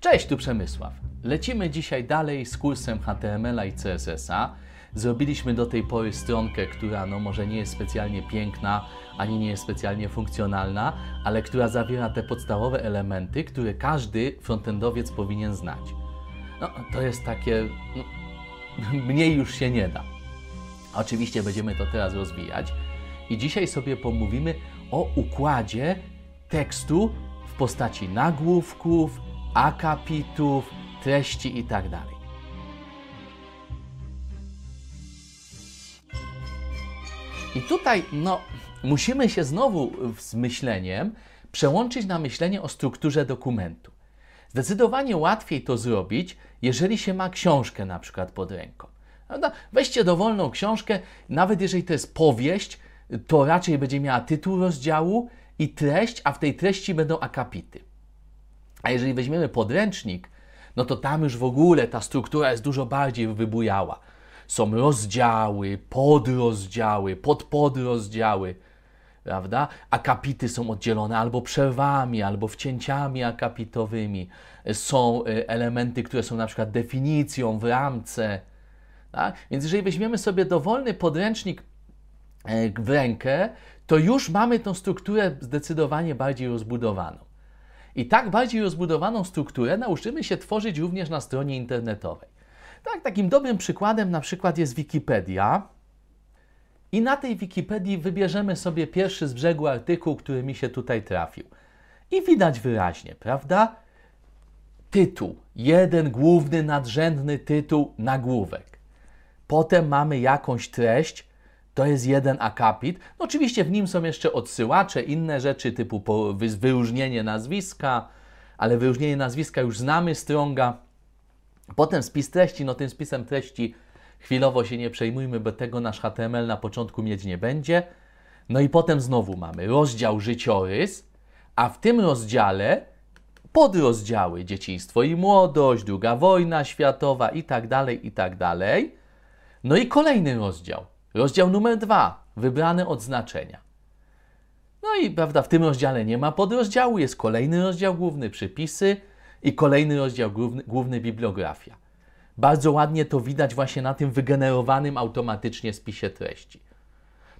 Cześć, tu Przemysław. Lecimy dzisiaj dalej z kursem html i CSS-a. Zrobiliśmy do tej pory stronkę, która no może nie jest specjalnie piękna, ani nie jest specjalnie funkcjonalna, ale która zawiera te podstawowe elementy, które każdy frontendowiec powinien znać. No, to jest takie... No, mniej już się nie da. Oczywiście będziemy to teraz rozwijać i dzisiaj sobie pomówimy o układzie tekstu w postaci nagłówków, akapitów, treści itd. Tak I tutaj no, musimy się znowu z myśleniem przełączyć na myślenie o strukturze dokumentu. Zdecydowanie łatwiej to zrobić, jeżeli się ma książkę na przykład pod ręką. Prawda? Weźcie dowolną książkę, nawet jeżeli to jest powieść, to raczej będzie miała tytuł rozdziału i treść, a w tej treści będą akapity. A jeżeli weźmiemy podręcznik, no to tam już w ogóle ta struktura jest dużo bardziej wybujała. Są rozdziały, podrozdziały, podpodrozdziały, prawda? Akapity są oddzielone albo przerwami, albo wcięciami akapitowymi. Są e, elementy, które są na przykład definicją w ramce. Tak? Więc jeżeli weźmiemy sobie dowolny podręcznik e, w rękę, to już mamy tą strukturę zdecydowanie bardziej rozbudowaną. I tak bardziej rozbudowaną strukturę nauczymy się tworzyć również na stronie internetowej. Tak, takim dobrym przykładem na przykład jest Wikipedia. I na tej Wikipedii wybierzemy sobie pierwszy z brzegu artykuł, który mi się tutaj trafił. I widać wyraźnie, prawda? Tytuł. Jeden główny, nadrzędny tytuł, nagłówek. Potem mamy jakąś treść, to jest jeden akapit. No, oczywiście w nim są jeszcze odsyłacze, inne rzeczy typu wyróżnienie nazwiska, ale wyróżnienie nazwiska już znamy strąga. Potem spis treści, no tym spisem treści chwilowo się nie przejmujmy, bo tego nasz HTML na początku mieć nie będzie. No i potem znowu mamy rozdział życiorys, a w tym rozdziale podrozdziały dzieciństwo i młodość, druga wojna światowa i tak dalej, i tak dalej. No i kolejny rozdział. Rozdział numer dwa, wybrane odznaczenia. No i prawda, w tym rozdziale nie ma podrozdziału, jest kolejny rozdział główny przypisy i kolejny rozdział główny, główny bibliografia. Bardzo ładnie to widać właśnie na tym wygenerowanym automatycznie spisie treści.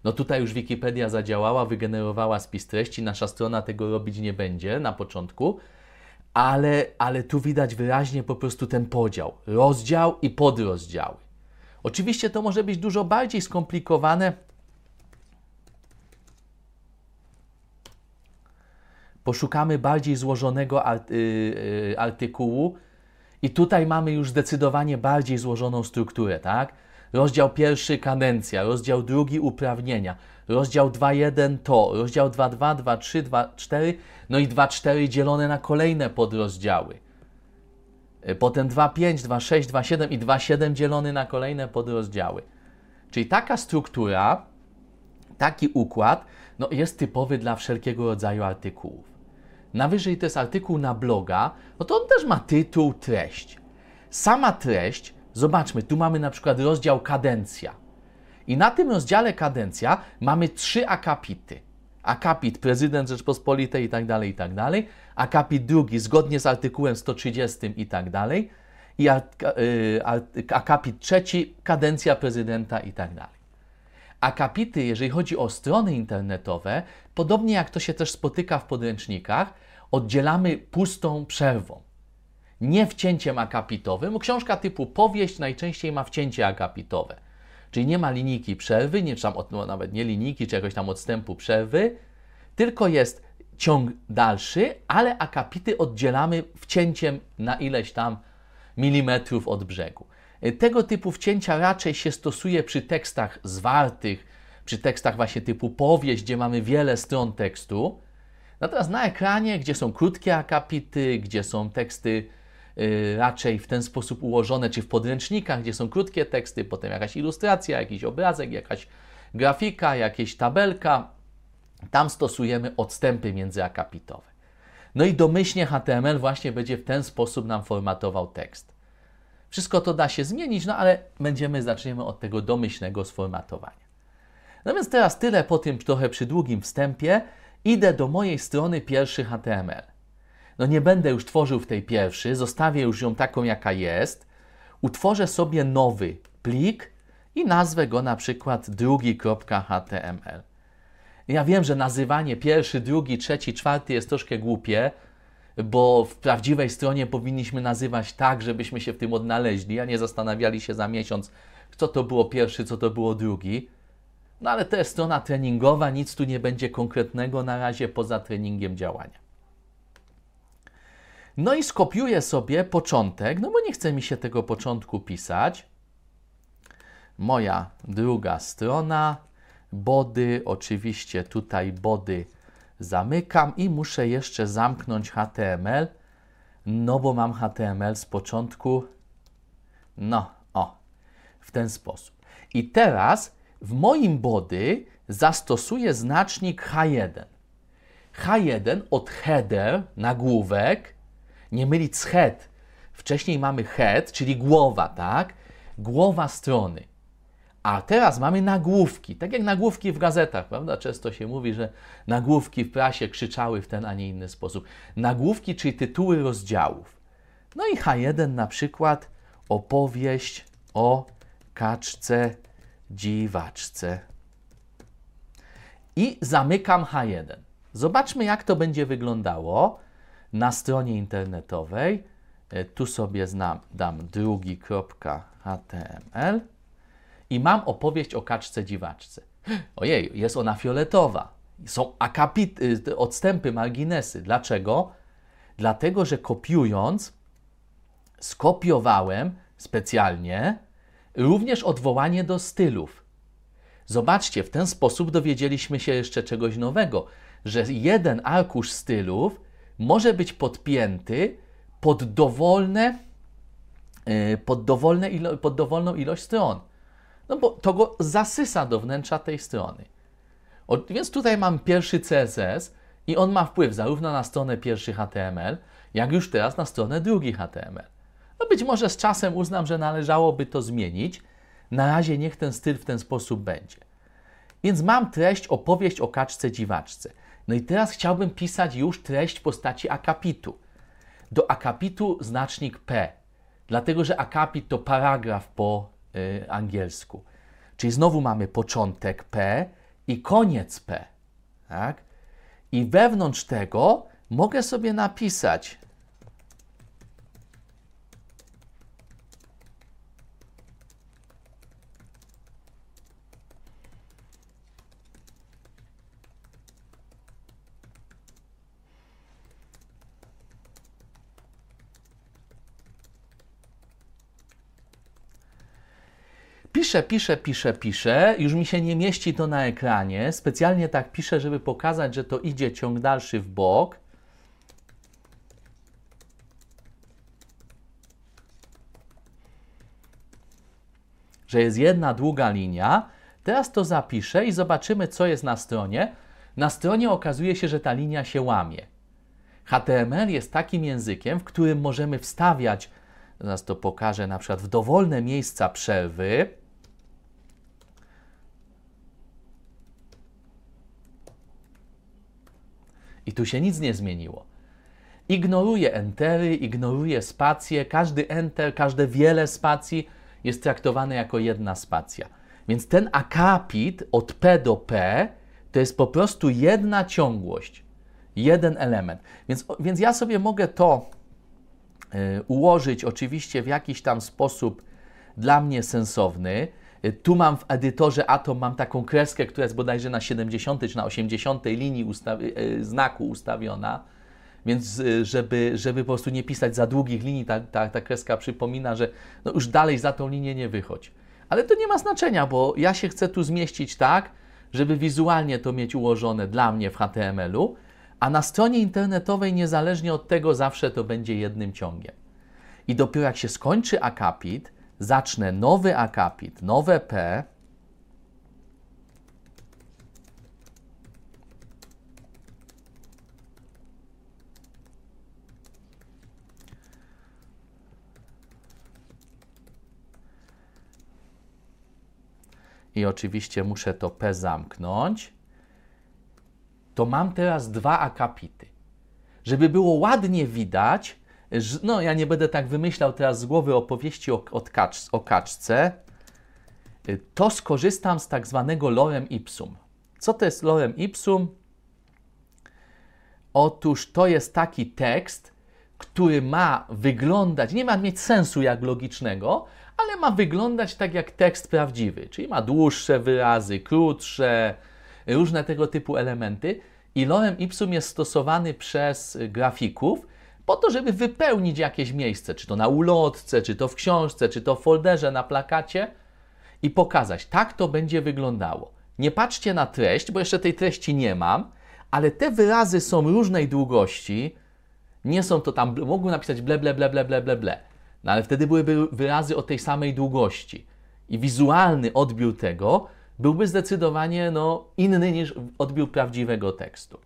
No tutaj już Wikipedia zadziałała, wygenerowała spis treści, nasza strona tego robić nie będzie na początku, ale, ale tu widać wyraźnie po prostu ten podział, rozdział i podrozdziały. Oczywiście to może być dużo bardziej skomplikowane. Poszukamy bardziej złożonego y, y, artykułu i tutaj mamy już zdecydowanie bardziej złożoną strukturę, tak? Rozdział pierwszy kadencja, rozdział drugi uprawnienia, rozdział 2.1 to, rozdział 2.2, 2.3, 2.4, no i 2.4 dzielone na kolejne podrozdziały. Y, potem 2,5, 2,6, 2,7 i 2,7 dzielony na kolejne podrozdziały. Czyli taka struktura, taki układ no, jest typowy dla wszelkiego rodzaju artykułów. Nawyżej to jest artykuł na bloga, no to on też ma tytuł, treść. Sama treść, zobaczmy, tu mamy na przykład rozdział kadencja. I na tym rozdziale kadencja mamy trzy akapity. Akapit prezydent Rzeczpospolitej i tak dalej, i tak dalej akapit drugi zgodnie z artykułem 130 i tak dalej, i y, akapit trzeci kadencja prezydenta i tak dalej. Akapity, jeżeli chodzi o strony internetowe, podobnie jak to się też spotyka w podręcznikach, oddzielamy pustą przerwą. Nie wcięciem akapitowym. Książka typu powieść najczęściej ma wcięcie akapitowe. Czyli nie ma linijki przerwy, nie, czy tam, no, nawet nie linijki, czy jakoś tam odstępu przerwy, tylko jest ciąg dalszy, ale akapity oddzielamy wcięciem na ileś tam milimetrów od brzegu. E, tego typu wcięcia raczej się stosuje przy tekstach zwartych, przy tekstach właśnie typu powieść, gdzie mamy wiele stron tekstu. Natomiast na ekranie, gdzie są krótkie akapity, gdzie są teksty e, raczej w ten sposób ułożone, czy w podręcznikach, gdzie są krótkie teksty, potem jakaś ilustracja, jakiś obrazek, jakaś grafika, jakieś tabelka, tam stosujemy odstępy międzyakapitowe. No i domyślnie HTML właśnie będzie w ten sposób nam formatował tekst. Wszystko to da się zmienić, no ale będziemy, zaczniemy od tego domyślnego sformatowania. No więc teraz tyle po tym trochę przydługim wstępie. Idę do mojej strony pierwszy HTML. No nie będę już tworzył w tej pierwszy, zostawię już ją taką jaka jest. Utworzę sobie nowy plik i nazwę go na przykład drugi.html. Ja wiem, że nazywanie pierwszy, drugi, trzeci, czwarty jest troszkę głupie, bo w prawdziwej stronie powinniśmy nazywać tak, żebyśmy się w tym odnaleźli, a nie zastanawiali się za miesiąc, co to było pierwszy, co to było drugi. No ale to jest strona treningowa, nic tu nie będzie konkretnego na razie poza treningiem działania. No i skopiuję sobie początek, no bo nie chce mi się tego początku pisać. Moja druga strona body, oczywiście tutaj body zamykam i muszę jeszcze zamknąć HTML, no bo mam HTML z początku, no o, w ten sposób. I teraz w moim body zastosuję znacznik H1. H1 od header, nagłówek, nie mylić z head. Wcześniej mamy head, czyli głowa, tak? Głowa strony. A teraz mamy nagłówki, tak jak nagłówki w gazetach, prawda? Często się mówi, że nagłówki w prasie krzyczały w ten, a nie inny sposób. Nagłówki, czyli tytuły rozdziałów. No i H1 na przykład opowieść o kaczce dziwaczce. I zamykam H1. Zobaczmy, jak to będzie wyglądało na stronie internetowej. E, tu sobie znam, dam drugi.html i mam opowieść o kaczce dziwaczce. Ojej, jest ona fioletowa. Są akapity, y, odstępy, marginesy. Dlaczego? Dlatego, że kopiując, skopiowałem specjalnie również odwołanie do stylów. Zobaczcie, w ten sposób dowiedzieliśmy się jeszcze czegoś nowego, że jeden arkusz stylów może być podpięty pod dowolne, y, pod, dowolne ilo, pod dowolną ilość stron. No bo to go zasysa do wnętrza tej strony. O, więc tutaj mam pierwszy CSS i on ma wpływ zarówno na stronę pierwszy HTML, jak już teraz na stronę drugi HTML. No być może z czasem uznam, że należałoby to zmienić. Na razie niech ten styl w ten sposób będzie. Więc mam treść, opowieść o kaczce dziwaczce. No i teraz chciałbym pisać już treść w postaci akapitu. Do akapitu znacznik P, dlatego że akapit to paragraf po Y, angielsku. Czyli znowu mamy początek P i koniec P. Tak? I wewnątrz tego mogę sobie napisać piszę, piszę, piszę, piszę, już mi się nie mieści to na ekranie. Specjalnie tak piszę, żeby pokazać, że to idzie ciąg dalszy w bok. Że jest jedna długa linia. Teraz to zapiszę i zobaczymy, co jest na stronie. Na stronie okazuje się, że ta linia się łamie. HTML jest takim językiem, w którym możemy wstawiać, zaraz to pokażę, na przykład w dowolne miejsca przerwy, I tu się nic nie zmieniło. Ignoruje entery, ignoruje spacje, każdy enter, każde wiele spacji jest traktowane jako jedna spacja. Więc ten akapit od P do P to jest po prostu jedna ciągłość, jeden element. Więc, więc ja sobie mogę to y, ułożyć oczywiście w jakiś tam sposób dla mnie sensowny, Y, tu mam w edytorze Atom mam taką kreskę, która jest bodajże na 70 czy na 80 linii ustawi y, znaku ustawiona. Więc y, żeby, żeby po prostu nie pisać za długich linii, ta, ta, ta kreska przypomina, że no już dalej za tą linię nie wychodź. Ale to nie ma znaczenia, bo ja się chcę tu zmieścić tak, żeby wizualnie to mieć ułożone dla mnie w HTML-u, a na stronie internetowej niezależnie od tego zawsze to będzie jednym ciągiem. I dopiero jak się skończy akapit, zacznę nowy akapit, nowe P, i oczywiście muszę to P zamknąć, to mam teraz dwa akapity. Żeby było ładnie widać, no ja nie będę tak wymyślał teraz z głowy opowieści o, o, o kaczce, y, to skorzystam z tak zwanego lorem ipsum. Co to jest lorem ipsum? Otóż to jest taki tekst, który ma wyglądać, nie ma mieć sensu jak logicznego, ale ma wyglądać tak jak tekst prawdziwy, czyli ma dłuższe wyrazy, krótsze, różne tego typu elementy. I lorem ipsum jest stosowany przez grafików, po to, żeby wypełnić jakieś miejsce, czy to na ulotce, czy to w książce, czy to w folderze, na plakacie i pokazać, tak to będzie wyglądało. Nie patrzcie na treść, bo jeszcze tej treści nie mam, ale te wyrazy są różnej długości. Nie są to tam, mogłem napisać ble, ble, ble, ble, ble, ble, ble. No ale wtedy byłyby wyrazy o tej samej długości. I wizualny odbiór tego byłby zdecydowanie no, inny niż odbiór prawdziwego tekstu.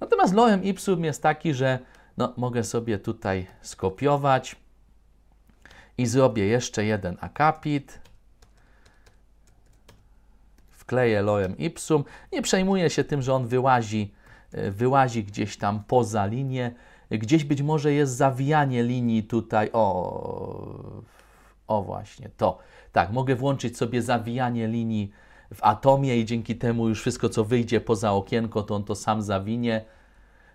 Natomiast lorem ipsum jest taki, że no, mogę sobie tutaj skopiować i zrobię jeszcze jeden akapit. Wkleję lorem ipsum. Nie przejmuję się tym, że on wyłazi, e, wyłazi gdzieś tam poza linię. Gdzieś być może jest zawijanie linii tutaj. O, o właśnie, to. Tak, mogę włączyć sobie zawijanie linii w atomie i dzięki temu już wszystko, co wyjdzie poza okienko, to on to sam zawinie.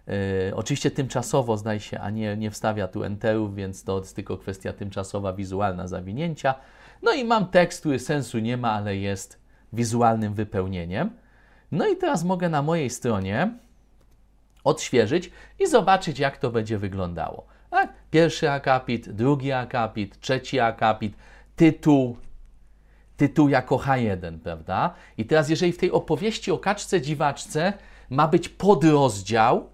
E, oczywiście tymczasowo zdaje się, a nie, nie wstawia tu enterów, więc to jest tylko kwestia tymczasowa, wizualna zawinięcia. No i mam tekst, który sensu nie ma, ale jest wizualnym wypełnieniem. No i teraz mogę na mojej stronie odświeżyć i zobaczyć, jak to będzie wyglądało. Tak? Pierwszy akapit, drugi akapit, trzeci akapit, tytuł, tytuł jako H1, prawda? I teraz, jeżeli w tej opowieści o kaczce dziwaczce ma być podrozdział,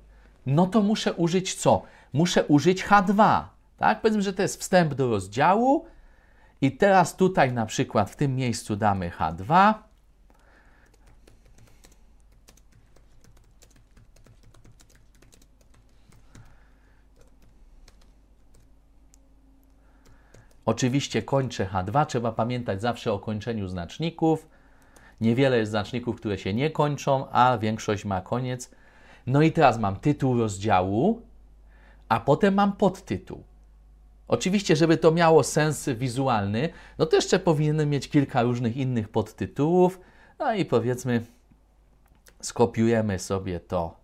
no to muszę użyć co? Muszę użyć H2, tak? Powiedzmy, że to jest wstęp do rozdziału i teraz tutaj na przykład w tym miejscu damy H2. Oczywiście kończę H2, trzeba pamiętać zawsze o kończeniu znaczników. Niewiele jest znaczników, które się nie kończą, a większość ma koniec. No i teraz mam tytuł rozdziału, a potem mam podtytuł. Oczywiście, żeby to miało sens wizualny, no to jeszcze powinienem mieć kilka różnych innych podtytułów. No i powiedzmy, skopiujemy sobie to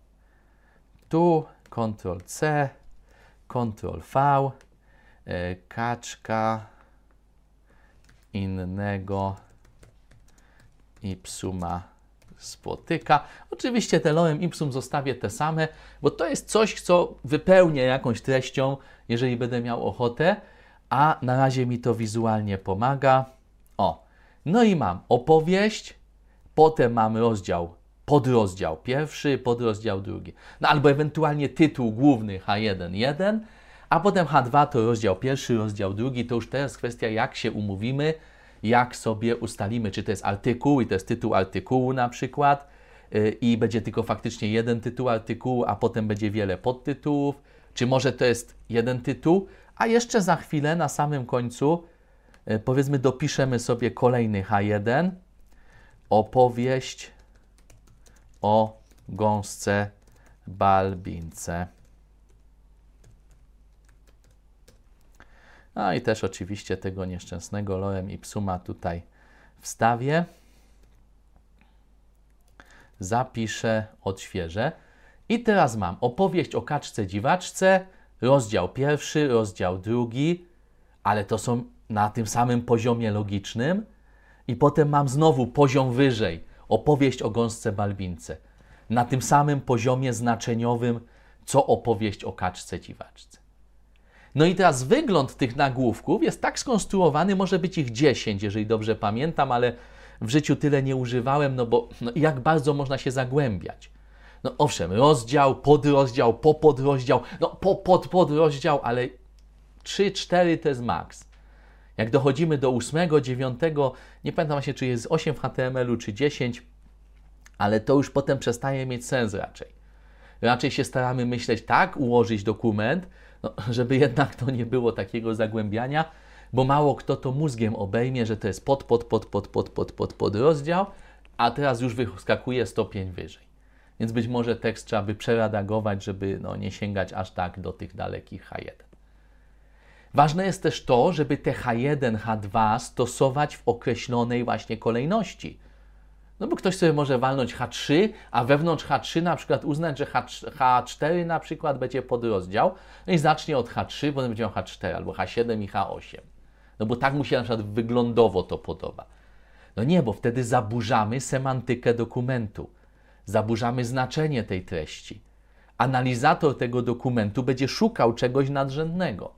tu, Ctrl C, Ctrl V, e, kaczka innego i y. psuma spotyka. Oczywiście te lorem ipsum zostawię te same, bo to jest coś, co wypełnię jakąś treścią, jeżeli będę miał ochotę, a na razie mi to wizualnie pomaga. O, no i mam opowieść, potem mamy rozdział, podrozdział pierwszy, podrozdział drugi, no albo ewentualnie tytuł główny H1.1, a potem H2 to rozdział pierwszy, rozdział drugi, to już teraz kwestia jak się umówimy, jak sobie ustalimy, czy to jest artykuł i to jest tytuł artykułu na przykład y, i będzie tylko faktycznie jeden tytuł artykułu, a potem będzie wiele podtytułów, czy może to jest jeden tytuł, a jeszcze za chwilę na samym końcu y, powiedzmy dopiszemy sobie kolejny H1, opowieść o gąsce balbince. No i też oczywiście tego nieszczęsnego Loem i Psuma tutaj wstawię. Zapiszę, odświeżę. I teraz mam opowieść o kaczce dziwaczce, rozdział pierwszy, rozdział drugi, ale to są na tym samym poziomie logicznym. I potem mam znowu poziom wyżej, opowieść o gąsce balbince, na tym samym poziomie znaczeniowym, co opowieść o kaczce dziwaczce. No i teraz wygląd tych nagłówków jest tak skonstruowany, może być ich 10, jeżeli dobrze pamiętam, ale w życiu tyle nie używałem, no bo no jak bardzo można się zagłębiać. No owszem, rozdział, podrozdział, popodrozdział, no po pod podrozdział, ale 3-4 to jest maks. Jak dochodzimy do 8, 9, nie pamiętam właśnie, czy jest 8 w HTML-u, czy 10, ale to już potem przestaje mieć sens raczej. Raczej się staramy myśleć tak, ułożyć dokument, no, żeby jednak to nie było takiego zagłębiania, bo mało kto to mózgiem obejmie, że to jest pod, pod, pod, pod, pod, pod, pod, pod rozdział, a teraz już wyskakuje stopień wyżej. Więc być może tekst trzeba by przeradagować, żeby no, nie sięgać aż tak do tych dalekich H1. Ważne jest też to, żeby te H1, H2 stosować w określonej właśnie kolejności – no bo ktoś sobie może walnąć H3, a wewnątrz H3 na przykład uznać, że H4 na przykład będzie podrozdział no i zacznie od H3, potem będzie miał H4 albo H7 i H8. No bo tak mu się na przykład wyglądowo to podoba. No nie, bo wtedy zaburzamy semantykę dokumentu. Zaburzamy znaczenie tej treści. Analizator tego dokumentu będzie szukał czegoś nadrzędnego.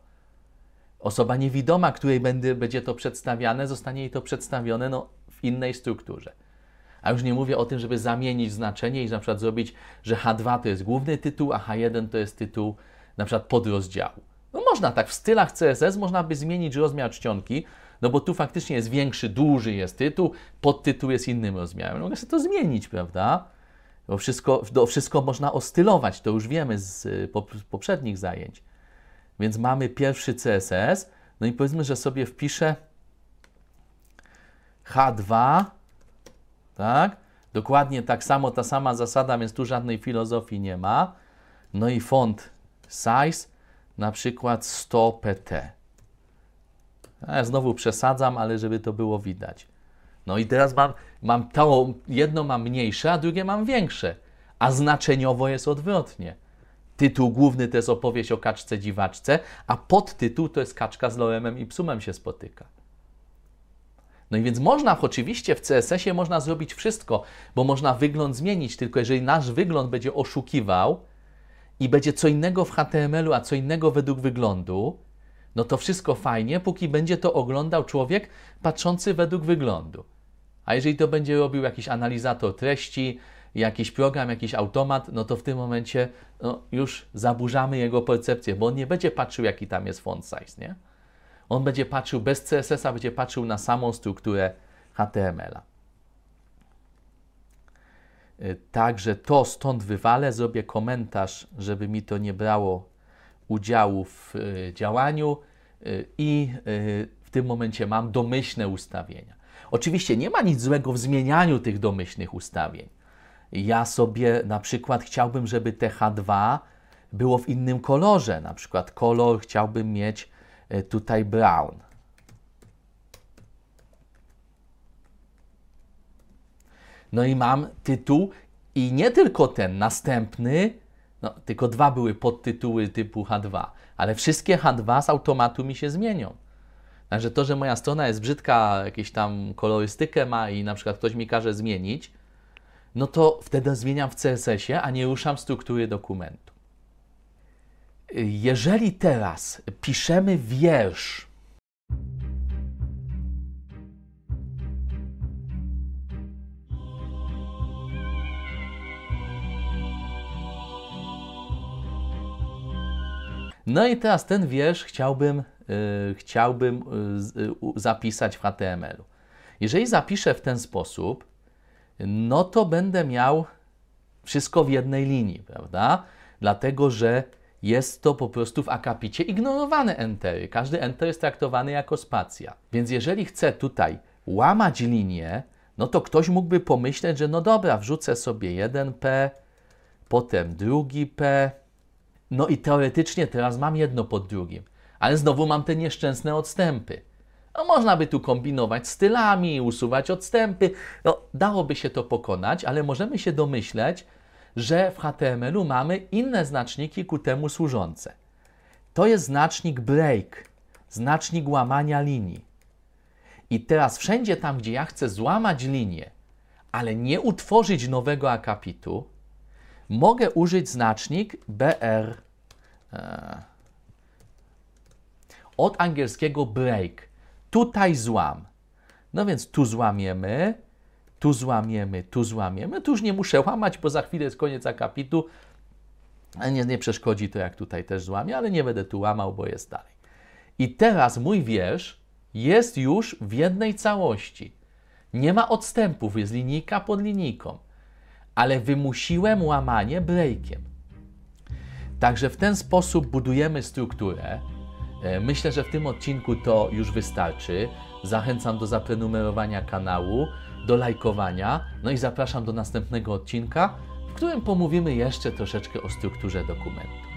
Osoba niewidoma, której będzie to przedstawiane, zostanie jej to przedstawione no, w innej strukturze. A już nie mówię o tym, żeby zamienić znaczenie i na przykład zrobić, że H2 to jest główny tytuł, a H1 to jest tytuł na przykład podrozdziału. No można tak, w stylach CSS można by zmienić rozmiar czcionki, no bo tu faktycznie jest większy, duży jest tytuł, podtytuł jest innym rozmiarem. No mogę sobie to zmienić, prawda? Bo wszystko, wszystko można ostylować, to już wiemy z poprzednich zajęć. Więc mamy pierwszy CSS, no i powiedzmy, że sobie wpiszę H2 tak? Dokładnie tak samo, ta sama zasada, więc tu żadnej filozofii nie ma. No i font size na przykład 100 pt. Ja znowu przesadzam, ale żeby to było widać. No i teraz mam, mam to, jedno mam mniejsze, a drugie mam większe. A znaczeniowo jest odwrotnie. Tytuł główny to jest opowieść o kaczce dziwaczce, a podtytuł to jest kaczka z Loemem i Psumem się spotyka. No i więc można oczywiście w CSS-ie można zrobić wszystko, bo można wygląd zmienić, tylko jeżeli nasz wygląd będzie oszukiwał i będzie co innego w HTML-u, a co innego według wyglądu, no to wszystko fajnie, póki będzie to oglądał człowiek patrzący według wyglądu. A jeżeli to będzie robił jakiś analizator treści, jakiś program, jakiś automat, no to w tym momencie no, już zaburzamy jego percepcję, bo on nie będzie patrzył, jaki tam jest font size, nie? On będzie patrzył bez CSS-a, będzie patrzył na samą strukturę HTML-a. Y, także to stąd wywalę, zrobię komentarz, żeby mi to nie brało udziału w y, działaniu y, i w tym momencie mam domyślne ustawienia. Oczywiście nie ma nic złego w zmienianiu tych domyślnych ustawień. Ja sobie na przykład chciałbym, żeby TH2 było w innym kolorze, na przykład kolor chciałbym mieć E, tutaj Brown. No i mam tytuł i nie tylko ten, następny, no, tylko dwa były podtytuły typu H2, ale wszystkie H2 z automatu mi się zmienią. Także to, że moja strona jest brzydka, jakieś tam kolorystykę ma i na przykład ktoś mi każe zmienić, no to wtedy zmieniam w CSS-ie, a nie ruszam struktury dokumentu. Jeżeli teraz piszemy wiersz, No i teraz ten wiersz chciałbym, yy, chciałbym yy, zapisać w HTML-u. Jeżeli zapiszę w ten sposób, no to będę miał wszystko w jednej linii, prawda? Dlatego, że jest to po prostu w akapicie ignorowane entery. Każdy enter jest traktowany jako spacja. Więc jeżeli chcę tutaj łamać linię, no to ktoś mógłby pomyśleć, że no dobra, wrzucę sobie jeden P, potem drugi P, no i teoretycznie teraz mam jedno pod drugim, ale znowu mam te nieszczęsne odstępy. No można by tu kombinować stylami, usuwać odstępy, no dałoby się to pokonać, ale możemy się domyśleć, że w HTML-u mamy inne znaczniki ku temu służące. To jest znacznik break, znacznik łamania linii. I teraz wszędzie tam, gdzie ja chcę złamać linię, ale nie utworzyć nowego akapitu, mogę użyć znacznik br. Eee. Od angielskiego break. Tutaj złam. No więc tu złamiemy, tu złamiemy, tu złamiemy. No tu już nie muszę łamać, bo za chwilę jest koniec akapitu. Nie, nie przeszkodzi to, jak tutaj też złamię, ale nie będę tu łamał, bo jest dalej. I teraz mój wiersz jest już w jednej całości. Nie ma odstępów, jest linijka pod linijką. Ale wymusiłem łamanie breakiem. Także w ten sposób budujemy strukturę. E, myślę, że w tym odcinku to już wystarczy. Zachęcam do zaprenumerowania kanału do lajkowania. No i zapraszam do następnego odcinka, w którym pomówimy jeszcze troszeczkę o strukturze dokumentu.